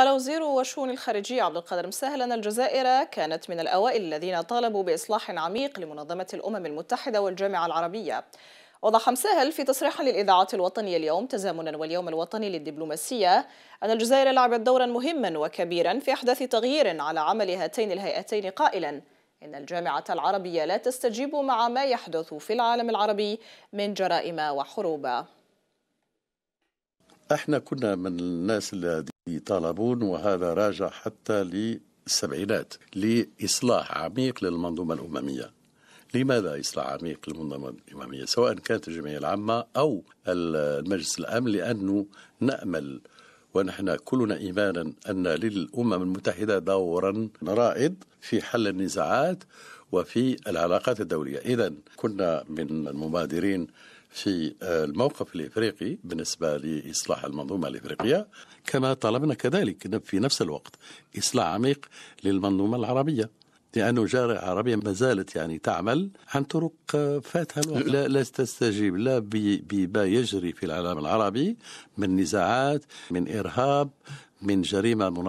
قال وزير الشؤون الخارجية عبد القادر مسهل أن الجزائر كانت من الأوائل الذين طالبوا بإصلاح عميق لمنظمة الأمم المتحدة والجامعة العربية وضح مسهل في تصريح للإذاعة الوطنية اليوم تزامنا واليوم الوطني للدبلوماسية أن الجزائر لعبت دورا مهما وكبيرا في إحداث تغيير على عمل هاتين الهيئتين قائلا إن الجامعة العربية لا تستجيب مع ما يحدث في العالم العربي من جرائم وحروب احنا كنا من الناس اللي يطالبون وهذا راجع حتى للسبعينات لإصلاح عميق للمنظومة الأممية لماذا إصلاح عميق للمنظومة الأممية سواء كانت الجمعية العامة أو المجلس الأمن لأنه نأمل ونحن كلنا إيمانا أن للأمم المتحدة دورا رائد في حل النزاعات وفي العلاقات الدولية إذا كنا من المبادرين في آه، الموقف الافريقي بالنسبه لاصلاح المنظومه الافريقيه كما طلبنا كذلك في نفس الوقت اصلاح عميق للمنظومه العربيه لأنه الجالية العربية ما زالت يعني تعمل عن طرق آه، فاتها الوقت لا, لا تستجيب لا بما يجري في العالم العربي من نزاعات من إرهاب من جريمة منظمة